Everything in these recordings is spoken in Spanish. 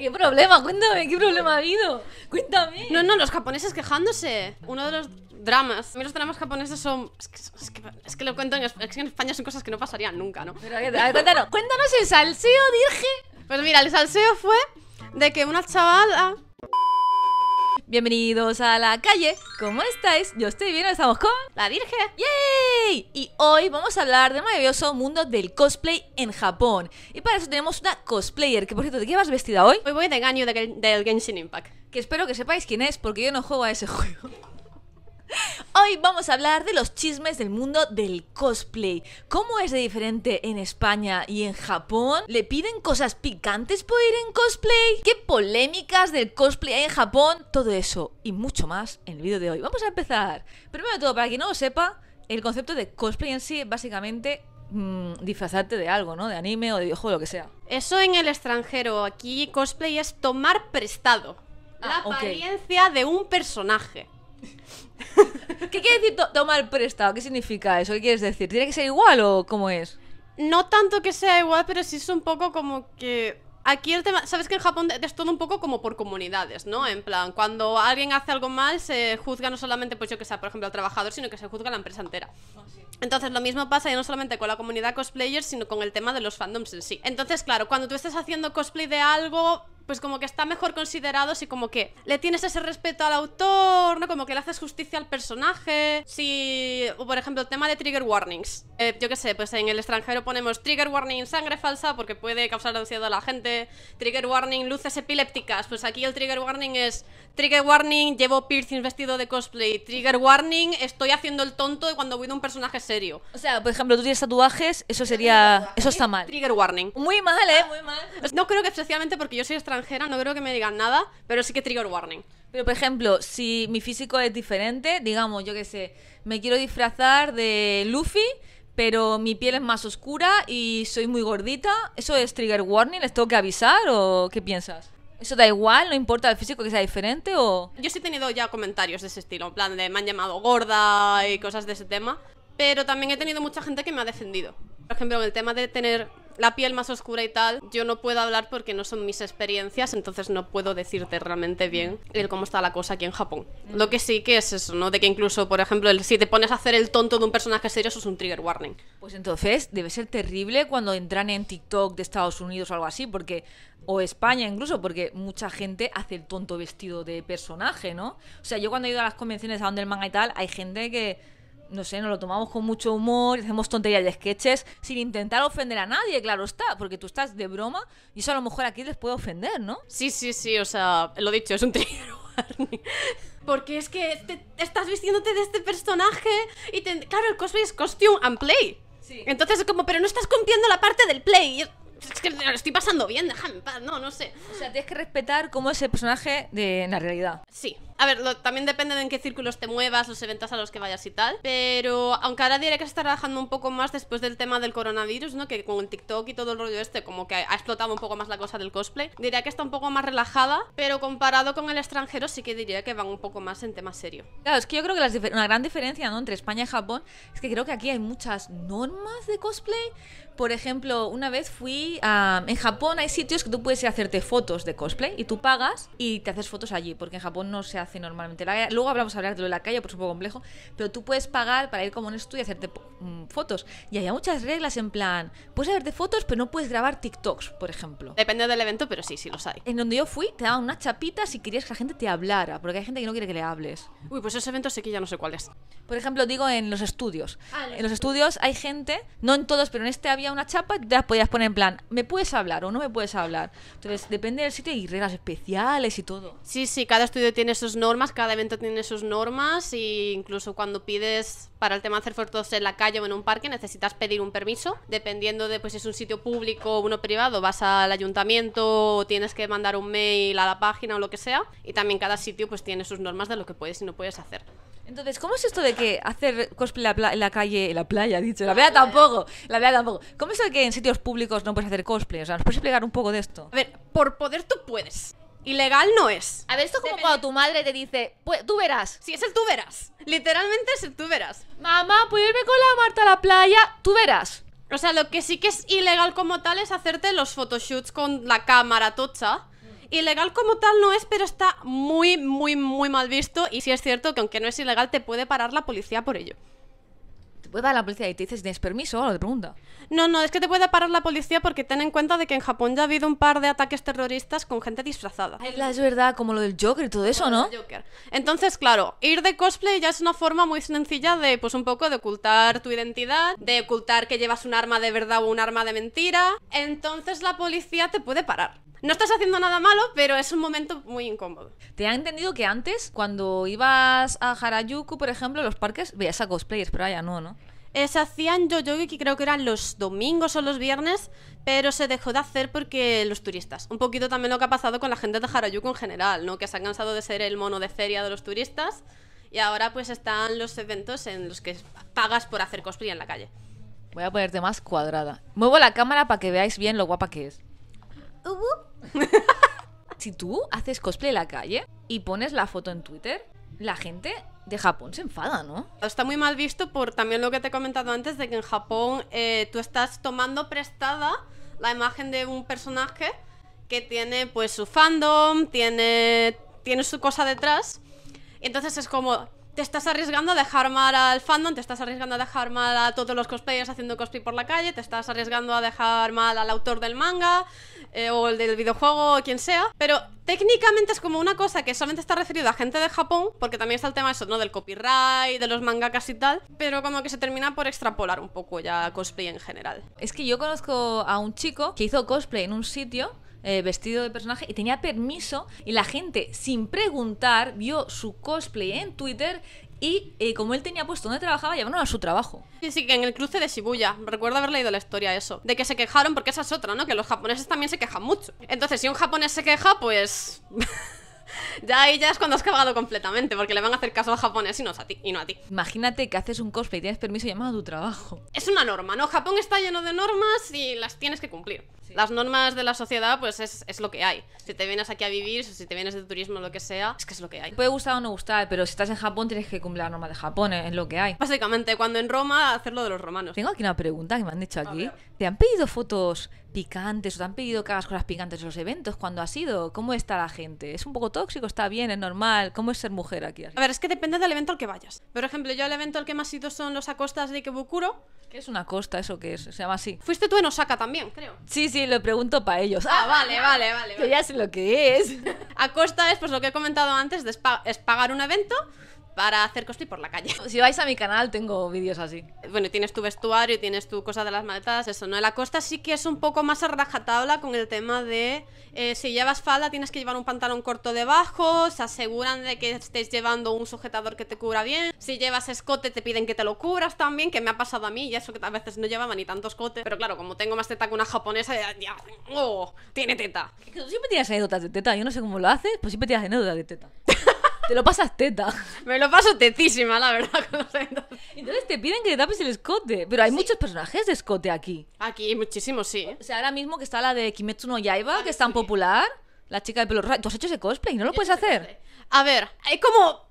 ¿Qué problema? Cuéntame, ¿qué problema ha habido? Cuéntame. No, no, los japoneses quejándose. Uno de los dramas. A mí los dramas japoneses son... Es que, lo cuento en, España son cosas que no pasarían nunca, ¿no? Pero, cuéntanos. Cuéntanos el salseo, dije. Pues mira, el salseo fue de que una chaval bienvenidos a la calle. ¿Cómo estáis? Yo estoy bien, estamos con la Virgen. ¡Yay! Y hoy vamos a hablar del maravilloso mundo del cosplay en Japón. Y para eso tenemos una cosplayer, que por cierto, ¿de qué vas vestida hoy? Hoy voy de Ganyu del Genshin Impact. Que espero que sepáis quién es, porque yo no juego a ese juego. Hoy vamos a hablar de los chismes del mundo del cosplay. ¿Cómo es de diferente en España y en Japón? ¿Le piden cosas picantes por ir en cosplay? ¿Qué polémicas del cosplay hay en Japón? Todo eso y mucho más en el vídeo de hoy. Vamos a empezar. Primero de todo, para quien no lo sepa, el concepto de cosplay en sí es básicamente mm, disfrazarte de algo, ¿no? De anime o de videojuego, lo que sea. Eso en el extranjero. Aquí cosplay es tomar prestado. Ah, la apariencia de un personaje. ¿Qué quiere decir tomar prestado? ¿Qué significa eso? ¿Qué quieres decir? ¿Tiene que ser igual o cómo es? No tanto que sea igual, pero sí es un poco como que aquí el tema, sabes que en Japón es todo un poco como por comunidades, ¿no? En plan, cuando alguien hace algo mal, se juzga no solamente, pues yo que sea, por ejemplo, al trabajador, sino que se juzga a la empresa entera. Ah, Entonces lo mismo pasa ya no solamente con la comunidad cosplayers, sino con el tema de los fandoms en sí. Entonces, claro, cuando tú estés haciendo cosplay de algo, pues como que está mejor considerado si como que le tienes ese respeto al autor, ¿no? Como que le haces justicia al personaje. Si, por ejemplo, el tema de trigger warnings. Eh, yo qué sé, pues en el extranjero ponemos trigger warning sangre falsa porque puede causar ansiedad a la gente. Trigger warning luces epilépticas. Pues aquí el trigger warning es trigger warning llevo piercing vestido de cosplay. Trigger warning estoy haciendo el tonto cuando voy de un personaje serio. O sea, por ejemplo, tú tienes tatuajes, eso sería... Eso está mal. Trigger warning. Muy mal, ¿eh? Muy mal. No creo que especialmente porque yo soy extranjero no creo que me digan nada, pero sí que trigger warning. Pero, por ejemplo, si mi físico es diferente, digamos, yo que sé, me quiero disfrazar de Luffy, pero mi piel es más oscura y soy muy gordita, ¿eso es trigger warning? ¿Les tengo que avisar o qué piensas? ¿Eso da igual? ¿No importa el físico que sea diferente o...? Yo sí he tenido ya comentarios de ese estilo, en plan de me han llamado gorda y cosas de ese tema, pero también he tenido mucha gente que me ha defendido. Por ejemplo, en el tema de tener la piel más oscura y tal, yo no puedo hablar porque no son mis experiencias, entonces no puedo decirte realmente bien el cómo está la cosa aquí en Japón. Mm. Lo que sí que es eso, ¿no? De que incluso, por ejemplo, si te pones a hacer el tonto de un personaje serio, eso es un trigger warning. Pues entonces debe ser terrible cuando entran en TikTok de Estados Unidos o algo así, porque o España incluso, porque mucha gente hace el tonto vestido de personaje, ¿no? O sea, yo cuando he ido a las convenciones a Underman y tal, hay gente que no sé, nos lo tomamos con mucho humor, hacemos tonterías de sketches sin intentar ofender a nadie, claro está, porque tú estás de broma y eso a lo mejor aquí les puede ofender, ¿no? Sí, sí, sí, o sea, lo dicho, es un trigger Porque es que estás vistiéndote de este personaje y te, claro, el cosplay es costume and play. Sí. Entonces es como, pero no estás cumpliendo la parte del play. Es que lo estoy pasando bien, déjame en paz, no, no sé. O sea, tienes que respetar cómo es el personaje de, en la realidad. Sí, a ver, también depende de en qué círculos te muevas, los eventos a los que vayas y tal. Pero aunque ahora diré que se está relajando un poco más después del tema del coronavirus, ¿no? Que con TikTok y todo el rollo este, como que ha explotado un poco más la cosa del cosplay. Diría que está un poco más relajada, pero comparado con el extranjero, sí que diría que van un poco más en tema serio. Claro, es que yo creo que una gran diferencia ¿no? entre España y Japón es que creo que aquí hay muchas normas de cosplay. Por ejemplo, una vez fui a... En Japón hay sitios que tú puedes ir a hacerte fotos de cosplay y tú pagas y te haces fotos allí, porque en Japón no se hace hace normalmente Luego hablamos hablar de lo la calle, por es poco complejo, pero tú puedes pagar para ir como en estudio y hacerte mm, fotos. Y había muchas reglas en plan, puedes hacerte fotos, pero no puedes grabar TikToks, por ejemplo. Depende del evento, pero sí, sí los hay. En donde yo fui, te daban una chapita si querías que la gente te hablara, porque hay gente que no quiere que le hables. Uy, pues esos eventos sé que ya no sé cuáles. Por ejemplo, digo en los estudios. Ah, en los estudios hay gente, no en todos, pero en este había una chapa, te las podías poner en plan, ¿me puedes hablar o no me puedes hablar? Entonces, depende del sitio y reglas especiales y todo. Sí, sí, cada estudio tiene sus normas, cada evento tiene sus normas e incluso cuando pides para el tema hacer fotos en la calle o en un parque necesitas pedir un permiso. Dependiendo de pues, si es un sitio público o uno privado, vas al ayuntamiento o tienes que mandar un mail a la página o lo que sea. Y también cada sitio pues tiene sus normas de lo que puedes y no puedes hacer. Entonces, ¿cómo es esto de que hacer cosplay en la, calle, en la playa, dicho, la playa tampoco, la playa tampoco? ¿Cómo es esto de que en sitios públicos no puedes hacer cosplay? O sea, ¿nos puedes explicar un poco de esto? A ver, por poder tú puedes. Ilegal no es. A ver, esto es como cuando tu madre te dice, pues tú verás. Sí, es el tú verás. Literalmente es el tú verás. Mamá, ¿puedo irme con la Marta a la playa? Tú verás. O sea, lo que sí que es ilegal como tal es hacerte los photoshoots con la cámara tocha. Mm. Ilegal como tal no es, pero está muy, muy, muy mal visto. Y sí es cierto que aunque no es ilegal, te puede parar la policía por ello puede dar la policía y te dices permiso o lo te pregunta. No, no, es que te puede parar la policía porque ten en cuenta de que en Japón ya ha habido un par de ataques terroristas con gente disfrazada. es verdad, como lo del Joker y todo eso, ¿no? Joker. Entonces, claro, ir de cosplay ya es una forma muy sencilla de, pues un poco de ocultar tu identidad, de ocultar que llevas un arma de verdad o un arma de mentira. Entonces la policía te puede parar no estás haciendo nada malo, pero es un momento muy incómodo. Te ha entendido que antes, cuando ibas a Harajuku, por ejemplo, los parques, veías a cosplayers, pero allá no, ¿no? se hacían yo-yo, que creo que eran los domingos o los viernes, pero se dejó de hacer porque los turistas. Un poquito también lo que ha pasado con la gente de Harajuku en general, ¿no? Que se han cansado de ser el mono de feria de los turistas y ahora pues están los eventos en los que pagas por hacer cosplay en la calle. Voy a ponerte más cuadrada. Muevo la cámara para que veáis bien lo guapa que es. si tú haces cosplay en la calle y pones la foto en Twitter, la gente de Japón se enfada, ¿no? Está muy mal visto por también lo que te he comentado antes, de que en Japón eh, tú estás tomando prestada la imagen de un personaje que tiene pues su fandom, tiene, tiene su cosa detrás. Entonces es como, te estás arriesgando a dejar mal al fandom, te estás arriesgando a dejar mal a todos los cosplayers haciendo cosplay por la calle, te estás arriesgando a dejar mal al autor del manga eh, o el del videojuego o quien sea. Pero técnicamente es como una cosa que solamente está referida a gente de Japón, porque también está el tema eso, ¿no? Del copyright, de los mangakas y tal, pero como que se termina por extrapolar un poco ya cosplay en general. Es que yo conozco a un chico que hizo cosplay en un sitio eh, vestido de personaje y tenía permiso y la gente sin preguntar vio su cosplay en Twitter y eh, como él tenía puesto donde trabajaba, Llamaron a su trabajo. Sí, sí, que en el cruce de Shibuya. Recuerdo haber leído la historia eso. De que se quejaron, porque esa es otra, ¿no? Que los japoneses también se quejan mucho. Entonces, si un japonés se queja, pues... ya ahí ya es cuando has cagado completamente, porque le van a hacer caso a japonés y no, a ti, y no a ti. Imagínate que haces un cosplay y tienes permiso llamado a tu trabajo. Es una norma, ¿no? Japón está lleno de normas y las tienes que cumplir. Las normas de la sociedad, pues es, lo que hay. Si te vienes aquí a vivir, o si te vienes de turismo, lo que sea, es que es lo que hay. Puede gustar o no gustar, pero si estás en Japón tienes que cumplir la norma de Japón, es lo que hay. Básicamente, cuando en Roma, hacerlo de los romanos. Tengo aquí una pregunta que me han dicho aquí. ¿Te han pedido fotos picantes o te han pedido que hagas cosas picantes en los eventos cuando ha sido ¿Cómo está la gente? ¿Es un poco tóxico? ¿Está bien? ¿Es normal? ¿Cómo es ser mujer aquí? A ver, es que depende del evento al que vayas. Por ejemplo, yo el evento al que más he ido son los acostas de Ikebukuro. ¿Qué es una costa? ¿Eso que es? Se llama así. Fuiste tú en Osaka también, creo. Sí, sí, lo pregunto para ellos. Ah, vale, vale, vale. Que ya sé lo que es. Acosta es, pues lo que he comentado antes, de es pagar un evento para hacer cosplay por la calle. Si vais a mi canal tengo vídeos así. Bueno, tienes tu vestuario, tienes tu cosa de las maletas, eso, ¿no? En la costa sí que es un poco más a con el tema de eh, si llevas falda tienes que llevar un pantalón corto debajo, se aseguran de que estés llevando un sujetador que te cubra bien, si llevas escote te piden que te lo cubras también, que me ha pasado a mí, y eso que a veces no llevaba ni tanto escote, pero claro, como tengo más teta que una japonesa, ya, tengo oh, tiene teta. siempre tienes anécdotas de teta, yo no sé cómo lo haces, pues siempre tienes anécdotas de teta. Te lo pasas teta. Me lo paso tetísima, la verdad. Entonces te piden que te tapes el escote. Pero hay muchos personajes de escote aquí. Aquí, muchísimos, sí. O sea, ahora mismo que está la de Kimetsu no Yaiba, que es tan popular. La chica de pelo raro. Tú has hecho ese cosplay, y ¿no lo puedes hacer? A ver, es como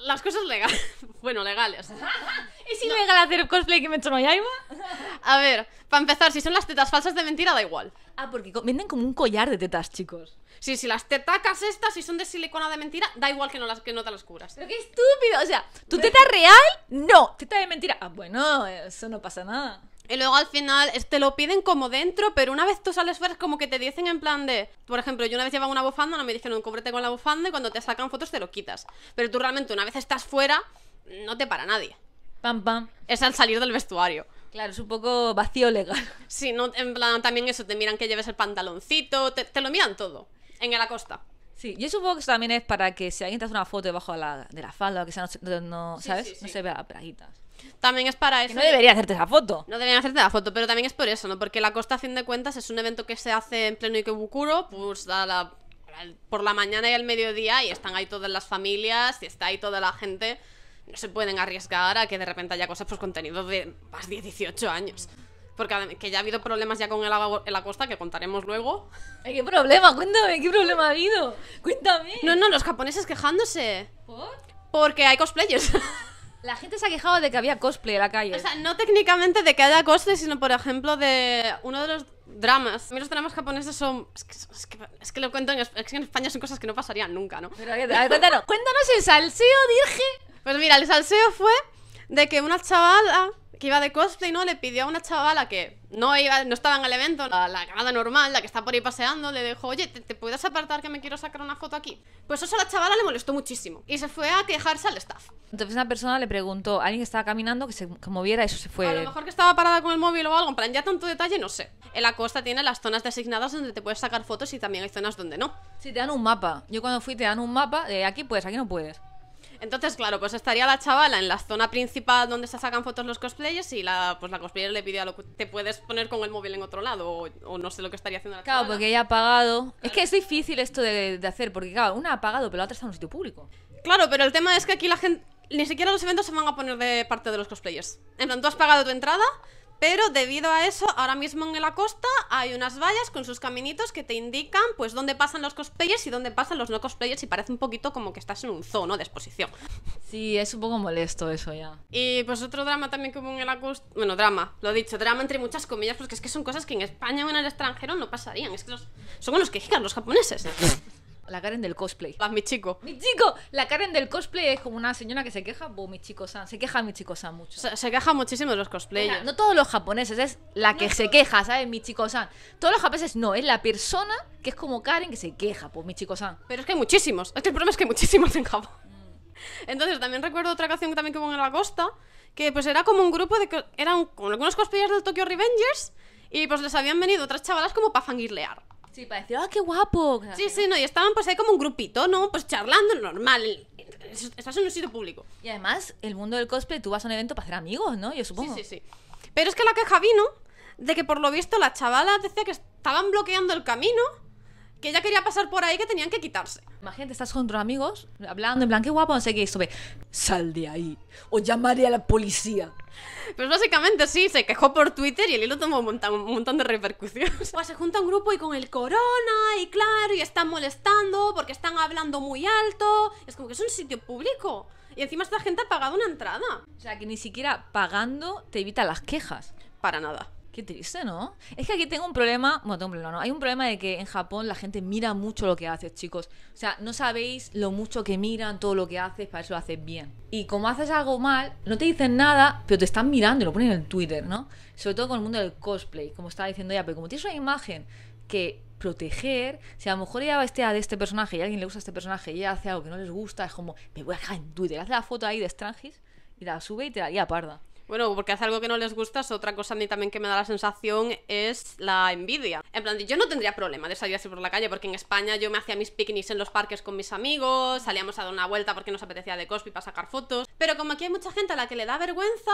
las cosas legales. Bueno, legales. ¿Es ilegal hacer cosplay que me en A ver, para empezar, si son las tetas falsas de mentira, da igual. Ah, porque venden como un collar de tetas, chicos. Sí, si las tetacas estas, si son de silicona de mentira, da igual que no, las, que no te las curas. Pero qué estúpido. O sea, ¿tu teta real? No. ¿Teta de mentira? Ah, bueno, eso no pasa nada. Y luego al final te lo piden como dentro, pero una vez tú sales fuera es como que te dicen en plan de... Por ejemplo, yo una vez llevaba una bufanda, no me dijeron cúbrete con la bufanda y cuando te sacan fotos te lo quitas. Pero tú realmente una vez estás fuera, no te para nadie. Pam, pam. Es al salir del vestuario. Claro, es un poco vacío legal. Sí, no, en plan también eso, te miran que lleves el pantaloncito, te, lo miran todo. En la costa. Sí, yo supongo que eso también es para que si alguien te hace una foto debajo de la, de la falda o que sea, no, ¿sabes? No se vea braguitas. También es para eso. no debería hacerte esa foto. No deberían hacerte la foto, pero también es por eso, ¿no? Porque la costa, a fin de cuentas, es un evento que se hace en pleno Ikebukuro, pues por la mañana y al mediodía, y están ahí todas las familias, y está ahí toda la gente. No se pueden arriesgar a que de repente haya cosas, pues contenido de más de 18 años. Porque que ya ha habido problemas ya con el agua en la costa, que contaremos luego. ¿Qué problema? Cuéntame, ¿qué problema ha habido? Cuéntame. No, no, los japoneses quejándose. ¿Por? Porque hay cosplayers. La gente se ha quejado de que había cosplay en la calle. O sea, no técnicamente de que haya cosplay, sino por ejemplo de uno de los dramas. A mí los dramas japoneses son... Es que, lo cuento en, España son cosas que no pasarían nunca, ¿no? Pero, cuéntanos, cuéntanos el salseo, Dirge. Pues mira, el salseo fue de que una chavala que iba de cosplay, ¿no? Le pidió a una chavala que no iba, no estaba en el evento, la, la camada normal, la que está por ahí paseando, le dijo, oye, ¿te, puedes apartar que me quiero sacar una foto aquí? Pues eso a la chavala le molestó muchísimo y se fue a quejarse al staff. Entonces una persona le preguntó a alguien que estaba caminando que se que moviera, eso se fue. A lo mejor que estaba parada con el móvil o algo, en plan, ya tanto detalle, no sé. En la costa tiene las zonas designadas donde te puedes sacar fotos y también hay zonas donde no. Sí, te dan un mapa. Yo cuando fui te dan un mapa de aquí puedes, aquí no puedes. Entonces, claro, pues estaría la chavala en la zona principal donde se sacan fotos los cosplayers y la, pues la cosplayer le pide a lo que te puedes poner con el móvil en otro lado o, no sé lo que estaría haciendo la Claro, porque ella ha pagado. Es que es difícil esto de, hacer, porque claro, una ha pagado, pero la otra está en un sitio público. Claro, pero el tema es que aquí la gente. Ni siquiera los eventos se van a poner de parte de los cosplayers. En plan, tú has pagado tu entrada, pero debido a eso, ahora mismo en el costa hay unas vallas con sus caminitos que te indican pues dónde pasan los cosplayers y dónde pasan los no cosplayers y parece un poquito como que estás en un zoo, ¿no? De exposición. Sí, es un poco molesto eso ya. Y pues otro drama también que en el Acosta... bueno, drama, lo he dicho, drama entre muchas comillas, porque es que son cosas que en España o en el extranjero no pasarían, es que los... son unos los japoneses. la Karen del cosplay. Las mi chico. ¡Mi chico! La Karen del cosplay es como una señora que se queja, bo, mi chico san. Se queja mi chico san mucho. Se, queja muchísimo de los cosplayers. no todos los japoneses, es la que se queja, ¿sabes? Mi chico san. Todos los japoneses no, es la persona que es como Karen que se queja, pues mi chico san. Pero es que hay muchísimos. el problema es que hay muchísimos en Japón. Entonces, también recuerdo otra canción que también que hubo en la costa, que pues era como un grupo de. eran como algunos cosplayers del Tokyo Revengers, y pues les habían venido otras chavalas como para fangirlear. Sí, para decir, ¡ah, qué guapo! Sí, sí, no, y estaban pues ahí como un grupito, ¿no? Pues charlando normal. Estás en un sitio público. Y además, el mundo del cosplay, tú vas a un evento para hacer amigos, ¿no? Yo supongo. Sí, sí, sí. Pero es que la queja vino de que por lo visto las chavalas decía que estaban bloqueando el camino que ella quería pasar por ahí que tenían que quitarse. Imagínate, estás con tus amigos hablando en plan, qué guapo, no sé qué, y sube, sal de ahí o llamaré a la policía. Pues básicamente sí, se quejó por Twitter y el hilo tomó un montón, de repercusiones. Pues se junta un grupo y con el corona y claro, y están molestando porque están hablando muy alto. Es como que es un sitio público. Y encima esta gente ha pagado una entrada. O sea, que ni siquiera pagando te evita las quejas. Para nada triste, ¿no? Es que aquí tengo un problema, bueno, tengo un problema, ¿no? Hay un problema de que en Japón la gente mira mucho lo que haces, chicos. O sea, no sabéis lo mucho que miran, todo lo que haces, para eso lo haces bien. Y como haces algo mal, no te dicen nada, pero te están mirando y lo ponen en Twitter, ¿no? Sobre todo con el mundo del cosplay, como estaba diciendo ya pero como tienes una imagen que proteger, si a lo mejor ya este de este personaje y a alguien le gusta este personaje y hace algo que no les gusta, es como, me voy a dejar en Twitter, hace la foto ahí de Strangis y la sube y te la parda. Bueno, porque hace algo que no les gusta, es otra cosa a también que me da la sensación es la envidia. En plan, yo no tendría problema de salir así por la calle, porque en España yo me hacía mis picnics en los parques con mis amigos, salíamos a dar una vuelta porque nos apetecía de cosplay para sacar fotos, pero como aquí hay mucha gente a la que le da vergüenza,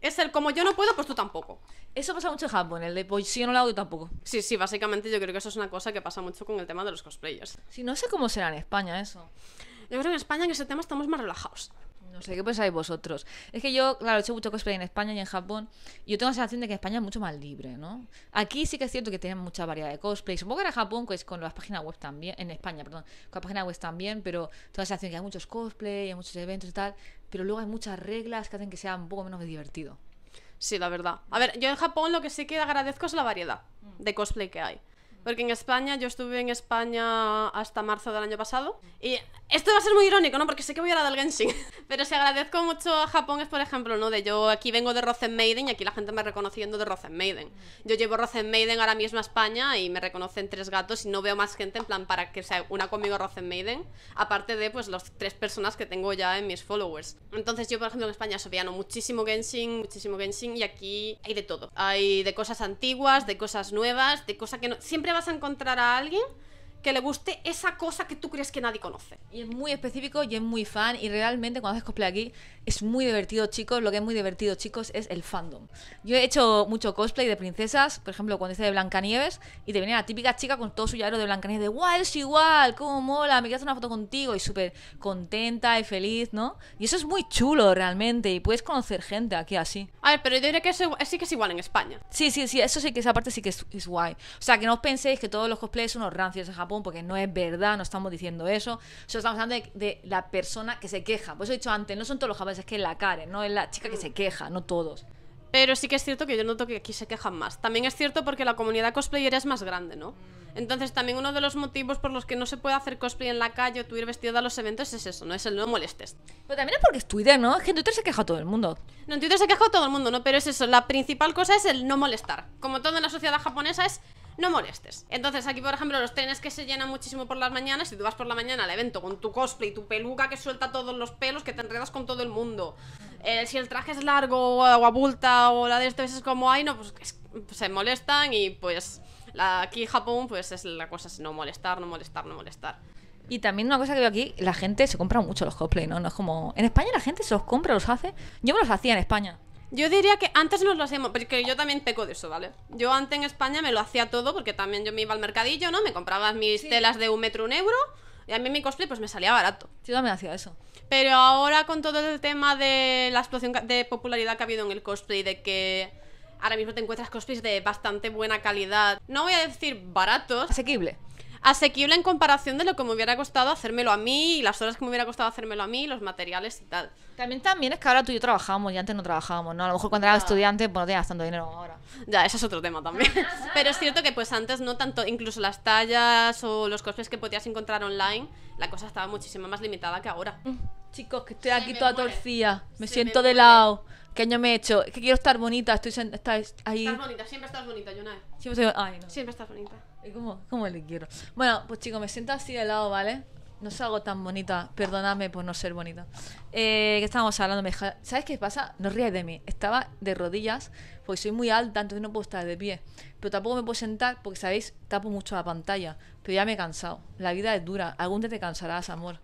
es el como yo no puedo, pues tú tampoco. Eso pasa mucho en Japón, el de pues si no lo hago tampoco. Sí, sí, básicamente yo creo que eso es una cosa que pasa mucho con el tema de los cosplayers. Sí, no sé cómo será en España eso. Yo creo que en España en ese tema estamos más relajados. No sé, ¿qué pensáis vosotros? Es que yo, claro, he hecho mucho cosplay en España y en Japón. Y yo tengo la sensación de que España es mucho más libre, ¿no? Aquí sí que es cierto que tienen mucha variedad de cosplay. Supongo que en Japón, pues con las páginas web también, en España, perdón, con las páginas web también, pero tengo la sensación de que hay muchos cosplay, hay muchos eventos y tal. Pero luego hay muchas reglas que hacen que sea un poco menos divertido. Sí, la verdad. A ver, yo en Japón lo que sí que agradezco es la variedad de cosplay que hay. Porque en España, yo estuve en España hasta marzo del año pasado. Y esto va a ser muy irónico, ¿no? Porque sé que voy a hablar del Genshin. Pero si agradezco mucho a Japón es, por ejemplo, ¿no? De yo aquí vengo de Rosen Maiden y aquí la gente me reconociendo de Rosen Maiden. Yo llevo Rosen Maiden ahora mismo a España y me reconocen tres gatos y no veo más gente en plan para que sea una conmigo Rosen Maiden. Aparte de, pues, las tres personas que tengo ya en mis followers. Entonces, yo, por ejemplo, en España sobiano muchísimo Genshin, muchísimo Genshin y aquí hay de todo. Hay de cosas antiguas, de cosas nuevas, de cosas que no. Siempre vas a encontrar a alguien que le guste esa cosa que tú crees que nadie conoce. Y es muy específico y es muy fan y realmente cuando haces cosplay aquí es muy divertido, chicos. Lo que es muy divertido, chicos, es el fandom. Yo he hecho mucho cosplay de princesas, por ejemplo, cuando hice de Blancanieves y te venía la típica chica con todo su llavero de Blancanieves de wow es igual! ¡Cómo mola! Me quiero hacer una foto contigo y súper contenta y feliz, ¿no? Y eso es muy chulo realmente y puedes conocer gente aquí así. A ver, pero yo diría que eso sí que es igual en España. Sí, sí, sí, eso sí que esa parte sí que es, es guay. O sea, que no os penséis que todos los cosplays son unos rancios en Japón porque no es verdad, no estamos diciendo eso. estamos hablando de, la persona que se queja. Pues he dicho antes, no son todos los japoneses, es que es la Karen, no es la chica que se queja, no todos. Pero sí que es cierto que yo noto que aquí se quejan más. También es cierto porque la comunidad cosplayer es más grande, ¿no? Entonces también uno de los motivos por los que no se puede hacer cosplay en la calle o tú ir vestido a los eventos es eso, ¿no? Es el no molestes. Pero también es porque es Twitter, ¿no? Es que en Twitter se queja todo el mundo. No, en Twitter se queja todo el mundo, ¿no? Pero es eso, la principal cosa es el no molestar. Como todo en la sociedad japonesa es no molestes. Entonces aquí, por ejemplo, los trenes que se llenan muchísimo por las mañanas, si tú vas por la mañana al evento con tu cosplay, tu peluca que suelta todos los pelos, que te enredas con todo el mundo. Eh, si el traje es largo o abulta o la de estas veces como hay, no, pues, pues se molestan y pues aquí en Japón pues es la cosa es no molestar, no molestar, no molestar. Y también una cosa que veo aquí, la gente se compra mucho los cosplay, ¿no? No es como... En España la gente se los compra, los hace. Yo me los hacía en España. Yo diría que antes nos lo hacemos, porque yo también peco de eso, ¿vale? Yo antes en España me lo hacía todo, porque también yo me iba al mercadillo, ¿no? Me compraba mis telas de un metro, un euro, y a mí mi cosplay pues me salía barato. Yo también hacía eso. Pero ahora con todo el tema de la explosión de popularidad que ha habido en el cosplay, de que ahora mismo te encuentras cosplays de bastante buena calidad, no voy a decir baratos. Asequible asequible en comparación de lo que me hubiera costado hacérmelo a mí y las horas que me hubiera costado hacérmelo a mí, los materiales y tal. También también es que ahora tú y yo trabajamos y antes no trabajábamos, ¿no? A lo mejor cuando era ah. estudiante pues no tenías tanto dinero ahora. Ya, ese es otro tema también. Pero es cierto que pues antes no tanto, incluso las tallas o los cosplays que podías encontrar online, la cosa estaba muchísimo más limitada que ahora. Mm. Chicos, que estoy aquí toda torcida, me siento de lado. ¿Qué año me he hecho? que quiero estar bonita, estoy ahí. Estás bonita, siempre estás bonita, Siempre estás bonita. ¿Cómo, ¿Cómo le quiero? Bueno, pues chicos, me siento así de lado, ¿vale? No algo tan bonita, perdonadme por no ser bonita. Eh, que estábamos hablando, ¿sabes qué pasa? No ríes de mí. Estaba de rodillas porque soy muy alta, entonces no puedo estar de pie. Pero tampoco me puedo sentar porque, ¿sabéis? Tapo mucho la pantalla. Pero ya me he cansado. La vida es dura. Algún día te cansarás, amor.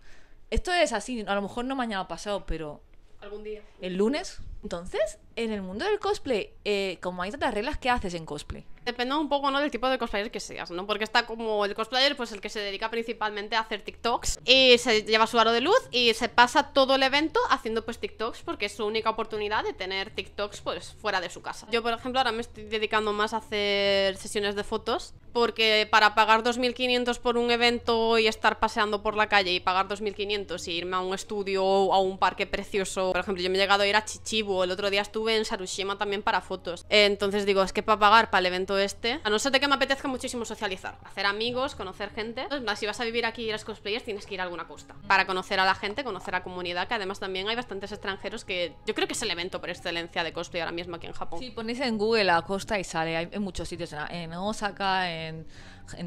Esto es así, a lo mejor no mañana pasado, pero. Algún día. ¿El lunes? Entonces, en el mundo del cosplay, eh, como hay otras reglas, ¿qué haces en cosplay? Depende un poco, ¿no? Del tipo de cosplayer que seas, ¿no? Porque está como el cosplayer, pues el que se dedica principalmente a hacer TikToks y se lleva su aro de luz y se pasa todo el evento haciendo pues TikToks porque es su única oportunidad de tener TikToks pues fuera de su casa. Yo, por ejemplo, ahora me estoy dedicando más a hacer sesiones de fotos porque para pagar 2.500 por un evento y estar paseando por la calle y pagar 2.500 y irme a un estudio o a un parque precioso, por ejemplo, yo me he llegado a ir a Chichibu el otro día estuve en Sarushima también para fotos. Entonces digo, es que para pagar para el evento este, a no ser de que me apetezca muchísimo socializar, hacer amigos, conocer gente. si vas a vivir aquí y eres cosplayer, tienes que ir a alguna costa para conocer a la gente, conocer a la comunidad, que además también hay bastantes extranjeros que yo creo que es el evento por excelencia de cosplay ahora mismo aquí en Japón. Sí, ponéis en Google la costa y sale hay muchos sitios, en Osaka, en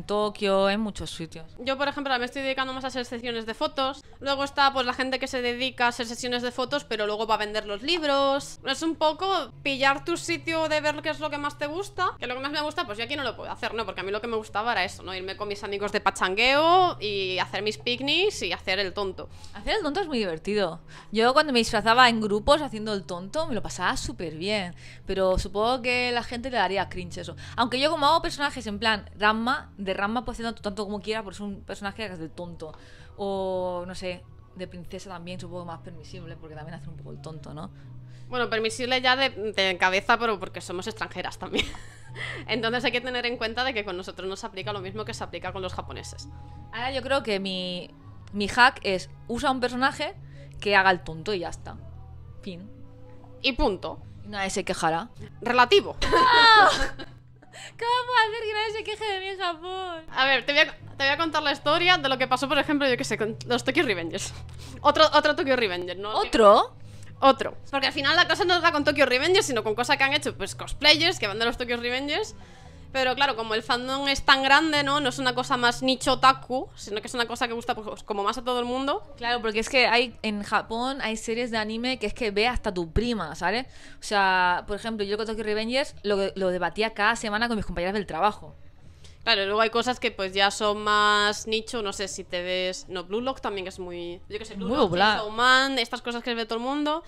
Tokio, en muchos sitios. Yo, por ejemplo, me estoy dedicando más a hacer sesiones de fotos. Luego está pues la gente que se dedica a hacer sesiones de fotos, pero luego va a vender los libros es un poco pillar tu sitio de ver qué es lo que más te gusta. Que lo que más me gusta, pues yo aquí no lo puedo hacer, ¿no? Porque a mí lo que me gustaba era eso, ¿no? Irme con mis amigos de pachangueo y hacer mis picnics y hacer el tonto. Hacer el tonto es muy divertido. Yo cuando me disfrazaba en grupos haciendo el tonto, me lo pasaba súper bien. Pero supongo que la gente le daría cringe eso. Aunque yo como hago personajes en plan rama de rama pues haciendo tanto como quiera, porque es un personaje que es del tonto. O no sé, de princesa también supongo más permisible porque también hace un poco el tonto, ¿no? Bueno, permisible ya de, cabeza, pero porque somos extranjeras también. Entonces hay que tener en cuenta de que con nosotros no se aplica lo mismo que se aplica con los japoneses. Ahora yo creo que mi, hack es usa un personaje que haga el tonto y ya está. Fin. Y punto. Nadie se quejará. Relativo. ¡Ah! ¿Cómo puedo hacer que nadie se queje de mí en Japón? A ver, te voy a, contar la historia de lo que pasó, por ejemplo, yo que sé, con los Tokyo Revengers. Otro, otro Tokyo Revenger, ¿no? ¿Otro? otro. Porque al final la cosa no es con Tokyo Revengers, sino con cosas que han hecho pues cosplayers que van de los Tokyo Revengers. Pero claro, como el fandom es tan grande, ¿no? No es una cosa más nicho taku sino que es una cosa que gusta pues, como más a todo el mundo. Claro, porque es que hay en Japón hay series de anime que es que ve hasta tu prima, ¿sabes? O sea, por ejemplo, yo con Tokyo Revengers lo, lo debatía cada semana con mis compañeras del trabajo. Claro, luego hay cosas que pues ya son más nicho, no sé si te ves... No, Blue Lock también es muy... Yo que sé, Blue Lock, Man, estas cosas que ve todo el mundo...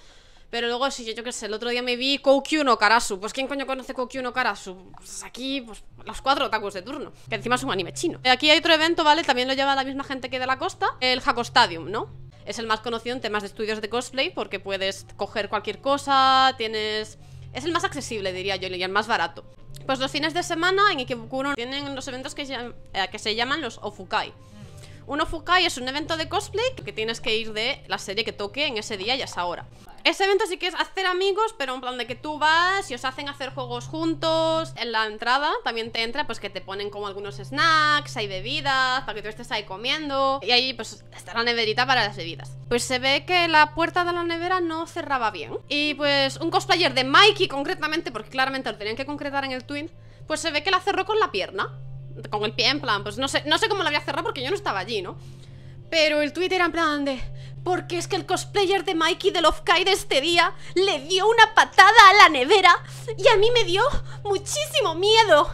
Pero luego, si yo, que qué sé, el otro día me vi Koukyu no Karasu. Pues ¿quién coño conoce Koukyu no Karasu? Pues aquí, pues los cuatro otakus de turno. Que encima es un anime chino. Eh, aquí hay otro evento, ¿vale? También lo lleva la misma gente que de la costa. El Hako Stadium, ¿no? Es el más conocido en temas de estudios de cosplay porque puedes coger cualquier cosa, tienes... Es el más accesible, diría yo, y el más barato. Pues los fines de semana en Ikebukuro tienen los eventos eh, que, se llaman los Ofukai. Un Ofukai es un evento de cosplay que tienes que ir de la serie que toque en ese día y a esa hora. Ese evento sí que es hacer amigos, pero en plan de que tú vas y os hacen hacer juegos juntos. En la entrada también te entra, pues que te ponen como algunos snacks, hay bebidas, para que tú estés ahí comiendo. Y ahí pues está la neverita para las bebidas. Pues se ve que la puerta de la nevera no cerraba bien. Y pues un cosplayer de Mikey concretamente, porque claramente lo tenían que concretar en el tweet, pues se ve que la cerró con la pierna. Con el pie, en plan, pues no sé, no sé cómo la había cerrado porque yo no estaba allí, ¿no? Pero el tweet era en plan de porque es que el cosplayer de Mikey de Love este día le dio una patada a la nevera y a mí me dio muchísimo miedo.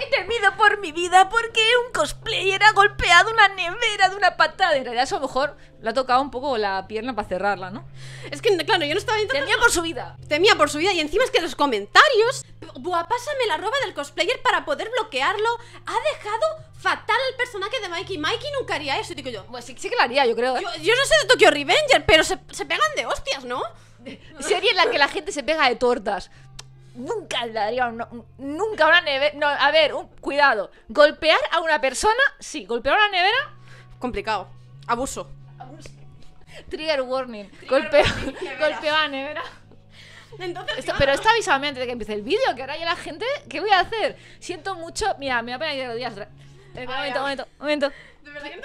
He temido por mi vida porque un cosplayer ha golpeado una nevera de una patada. era eso a lo mejor le ha tocado un poco la pierna para cerrarla, ¿no? Es que, claro, yo no estaba intentando... Temía por su vida. Temía por su vida. Y encima es que los comentarios... Buah, pásame la roba del cosplayer para poder bloquearlo. Ha dejado fatal el personaje de Mikey. Mikey nunca haría eso, digo yo. Pues sí, sí que lo haría, yo creo. ¿eh? Yo, no sé de Tokyo Revenger, pero se, se pegan de hostias, ¿no? Serie en la que la gente se pega de tortas. Nunca daría un, Nunca una nevera. No, a ver, cuidado. Golpear a una persona, sí. Golpear a una nevera. Complicado. Abuso. Trigger warning. golpeo, a nevera. Entonces, esto, pero está avísame antes de que empiece el vídeo, que ahora ya la gente. ¿Qué voy a hacer? Siento mucho. Mira, me voy a poner días eh, ah, momento, momento, momento,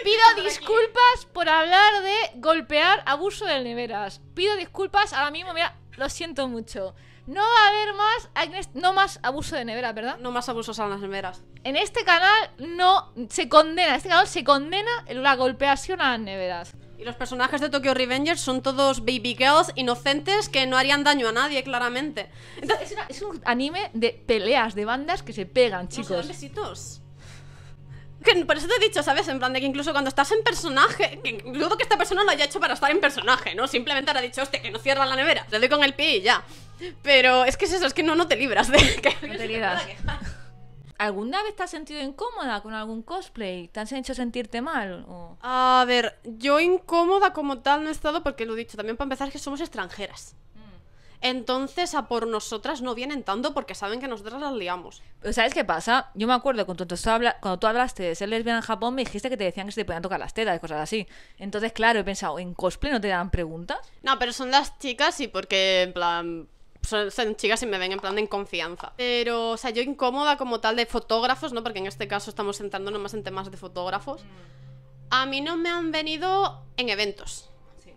Pido disculpas por hablar de golpear abuso de neveras. Pido disculpas ahora mismo, mira, lo siento mucho. No va a haber más, no más abuso de neveras, ¿verdad? No más abusos a las neveras. En este canal no se condena, este canal se condena la golpeación a las neveras. Y los personajes de Tokyo Revengers son todos baby girls inocentes que no harían daño a nadie, claramente. es, un anime de peleas, de bandas que se pegan, chicos. por eso te he dicho, ¿sabes? En plan de que incluso cuando estás en personaje, que que esta persona lo haya hecho para estar en personaje, ¿no? Simplemente ahora ha dicho, este que no cierra la nevera, te doy con el pie y ya. Pero es que es eso, es que no, no te libras de que ¿Alguna vez te has sentido incómoda con algún cosplay? ¿Te han hecho sentirte mal? A ver, yo incómoda como tal no he estado porque lo he dicho, también para empezar es que somos extranjeras. Mm. Entonces a por nosotras no vienen tanto porque saben que nosotras las liamos. Pero ¿sabes qué pasa? Yo me acuerdo cuando tú, cuando tú hablaste de ser lesbiana en Japón me dijiste que te decían que se te podían tocar las tetas y cosas así. Entonces, claro, he pensado, ¿en cosplay no te dan preguntas? No, pero son las chicas y porque en plan son, chicas y me ven en plan de en confianza. Pero, o sea, yo incómoda como tal de fotógrafos, ¿no? Porque en este caso estamos entrando nomás en temas de fotógrafos. Mm. A mí no me han venido en eventos.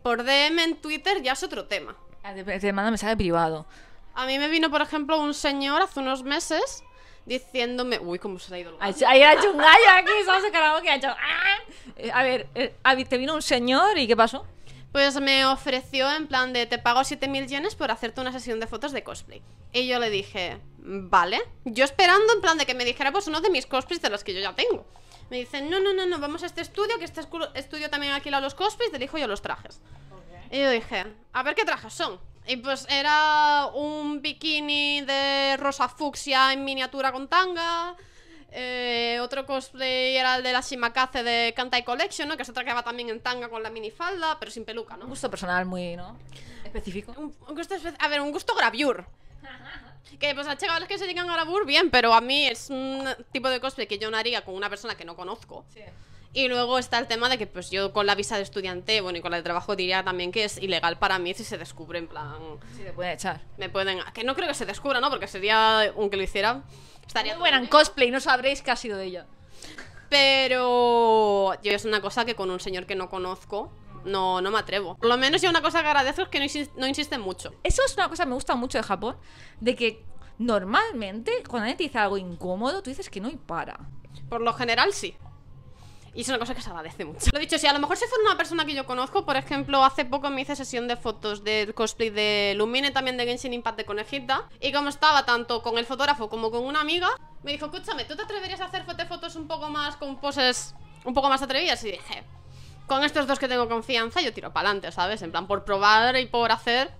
Por DM en Twitter ya es otro tema. Te ah, manda mensaje privado. A mí me vino, por ejemplo, un señor hace unos meses diciéndome. Uy, cómo se ha ido ha hecho un gallo aquí, ha que ha hecho. Ah". Eh, eh, a ver, te vino un señor y ¿qué pasó? Pues me ofreció en plan de te pago 7000 yenes por hacerte una sesión de fotos de cosplay. Y yo le dije, vale. Yo esperando en plan de que me dijera pues uno de mis cosplays de los que yo ya tengo. Me dicen, no, no, no, no, vamos a este estudio, que este estudio también alquila los cosplays, te elijo yo los trajes. Y yo dije, a ver qué trajes son. Y pues era un bikini de rosa fucsia en miniatura con tanga. Eh, otro cosplay era el de la Shimakaze de Kantai Collection, ¿no? Que va va también en tanga con la minifalda, pero sin peluca, ¿no? Un gusto personal muy, ¿no? Específico. a ver, un gusto gravure. Que pues a chavales que se digan bien, pero a mí es un tipo de cosplay que yo no haría con una persona que no conozco. Y luego está el tema de que pues yo con la visa de estudiante, bueno, y con la de trabajo diría también que es ilegal para mí si se descubre, en plan... Si te pueden echar. Me pueden... Que no creo que se descubra, ¿no? Porque sería, Un que lo hiciera, estaría... Muy buena en cosplay, no sabréis qué ha sido de ella. Pero yo es una cosa que con un señor que no conozco, no, no me atrevo. Por lo menos yo una cosa que agradezco es que no, insiste, mucho. Eso es una cosa que me gusta mucho de Japón, de que normalmente cuando alguien te dice algo incómodo, tú dices que no y para. Por lo general sí. Y es una cosa que se agradece mucho. Lo dicho, si a lo mejor si fuera una persona que yo conozco, por ejemplo, hace poco me hice sesión de fotos del cosplay de Lumine, también de Genshin Impact de Conejita. Y como estaba tanto con el fotógrafo como con una amiga, me dijo, escúchame, ¿tú te atreverías a hacer fotos un poco más con poses un poco más atrevidas? Y dije, con estos dos que tengo confianza, yo tiro para adelante, ¿sabes? En plan, por probar y por hacer.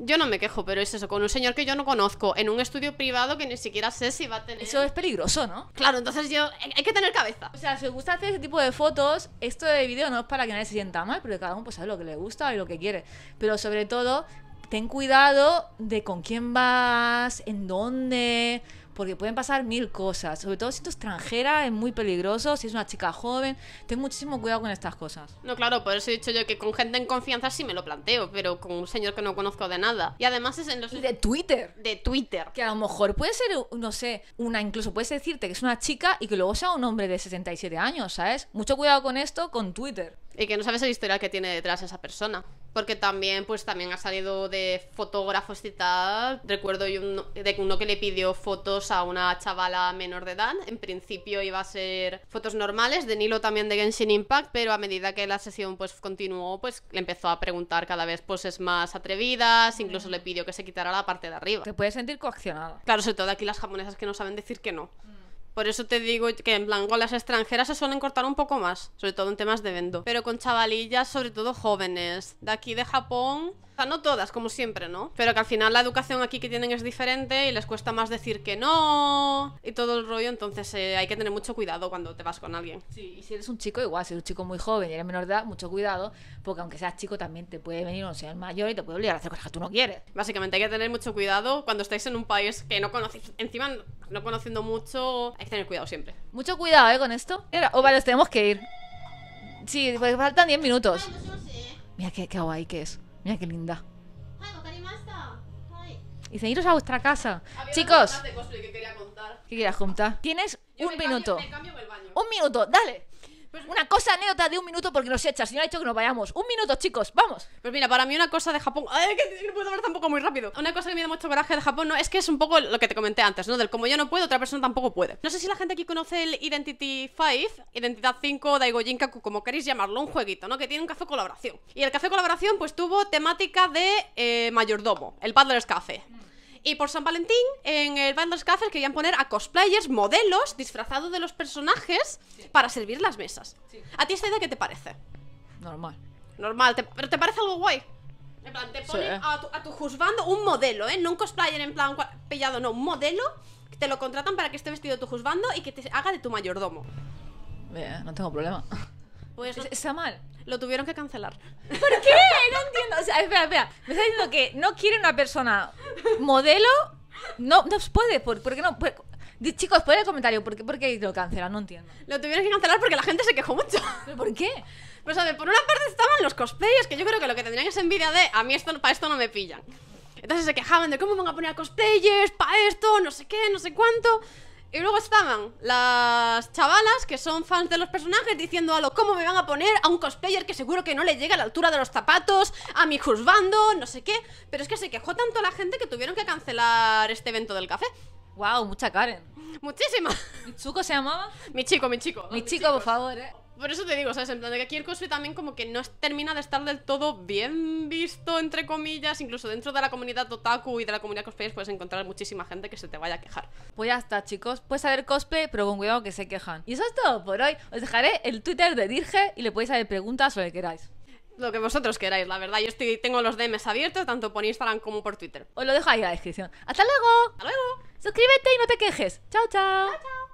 Yo no me quejo, pero es eso, con un señor que yo no conozco, en un estudio privado que ni siquiera sé si va a tener. Eso es peligroso, ¿no? Claro, entonces yo. Eh, hay que tener cabeza. O sea, si os gusta hacer ese tipo de fotos, esto de vídeo no es para que nadie se sienta mal, porque cada uno pues sabe lo que le gusta y lo que quiere. Pero sobre todo, ten cuidado de con quién vas, en dónde porque pueden pasar mil cosas. Sobre todo si es extranjera es muy peligroso, si es una chica joven. Ten muchísimo cuidado con estas cosas. No, claro, por eso he dicho yo que con gente en confianza sí me lo planteo, pero con un señor que no conozco de nada. Y además es en los... De Twitter. De Twitter. Que a lo mejor puede ser, no sé, una incluso puedes decirte que es una chica y que luego sea un hombre de 67 años, ¿sabes? Mucho cuidado con esto, con Twitter y que no sabes el historia que tiene detrás esa persona. Porque también, pues también ha salido de fotógrafos y tal. Recuerdo yo de uno que le pidió fotos a una chavala menor de edad. En principio iba a ser fotos normales, de Nilo también de Genshin Impact, pero a medida que la sesión pues continuó, pues le empezó a preguntar cada vez poses más atrevidas, incluso le pidió que se quitara la parte de arriba. Te puedes sentir coaccionada. Claro, sobre todo aquí las japonesas que no saben decir que no. Mm. Por eso te digo que en plan las extranjeras se suelen cortar un poco más, sobre todo en temas de vendo. Pero con chavalillas, sobre todo jóvenes, de aquí de Japón, sea, no todas, como siempre, ¿no? Pero que al final la educación aquí que tienen es diferente y les cuesta más decir que no y todo el rollo, entonces eh, hay que tener mucho cuidado cuando te vas con alguien. Sí, y si eres un chico, igual, si eres un chico muy joven y eres menor de edad, mucho cuidado, porque aunque seas chico también te puede venir un señor mayor y te puede obligar a hacer cosas que tú no quieres. Básicamente hay que tener mucho cuidado cuando estáis en un país que no conocéis, encima no conociendo mucho, hay que tener cuidado siempre. Mucho cuidado, ¿eh? Con esto. O oh, vale, tenemos que ir. Sí, pues faltan 10 minutos. Ah, Mira qué, qué guay que es. Mira qué linda. Y seguiros iros a vuestra casa. Chicos. que ¿Qué quieras juntar? Tienes un minuto. Un minuto, dale. Pues una cosa, anécdota de un minuto porque nos echa. Si no ha dicho que nos vayamos. Un minuto, chicos, vamos. Pues mira, para mí una cosa de Japón. Ay, que no puedo hablar tampoco muy rápido. Una cosa que me da mucho coraje de Japón, no, es que es un poco lo que te comenté antes, ¿no? Del como yo no puedo, otra persona tampoco puede. No sé si la gente aquí conoce el Identity 5, Identidad 5, Daigo Jinkaku, como queréis llamarlo, un jueguito, ¿no? Que tiene un café colaboración. Y el café colaboración, pues tuvo temática de eh, mayordomo, el Paddler's Café. Y por San Valentín, en el que querían poner a cosplayers, modelos, disfrazados de los personajes para servir las mesas. ¿A ti esta idea qué te parece? Normal. Normal, pero ¿te parece algo guay? En plan, te ponen a, tu, a juzgando un modelo, ¿eh? No un cosplayer en plan pillado, no, un modelo que te lo contratan para que esté vestido tu juzgando y que te haga de tu mayordomo. Bien, no tengo problema. Pues está mal. Lo tuvieron que cancelar. ¿Por qué? No entiendo. O sea, espera, espera. Me está diciendo que no quiere una persona modelo. No, no puede. ¿Por, qué no? chicos, pon el comentario. ¿Por qué, ¿Por qué lo cancelan? No entiendo. Lo tuvieron que cancelar porque la gente se quejó mucho. por qué? Pues a ver, por una parte estaban los cosplayers, que yo creo que lo que tendrían es envidia de a mí esto, para esto no me pillan. Entonces se quejaban de cómo van a poner a para esto, no sé qué, no sé cuánto. Y luego estaban las chavalas que son fans de los personajes diciendo a lo cómo me van a poner a un cosplayer que seguro que no le llega a la altura de los zapatos, a mi juzgando, no sé qué. Pero es que se quejó tanto la gente que tuvieron que cancelar este evento del café. Wow, mucha Karen. Muchísima. ¿Mi chico se llamaba? Mi chico, mi chico. Mi, chico, por favor, eh por eso te digo, ¿sabes? En plan que aquí el cosplay también como que no termina de estar del todo bien visto, entre comillas. Incluso dentro de la comunidad otaku y de la comunidad cosplay puedes encontrar muchísima gente que se te vaya a quejar. Pues ya está, chicos. Puedes saber cosplay, pero con cuidado que se quejan. Y eso es todo por hoy. Os dejaré el Twitter de Dirge y le podéis hacer preguntas o le queráis lo que vosotros queráis, la verdad. Yo estoy, tengo los DMs abiertos, tanto por Instagram como por Twitter. Os lo dejo ahí en la descripción. ¡Hasta luego! ¡Hasta luego! Suscríbete y no te quejes. ¡Chao, chao!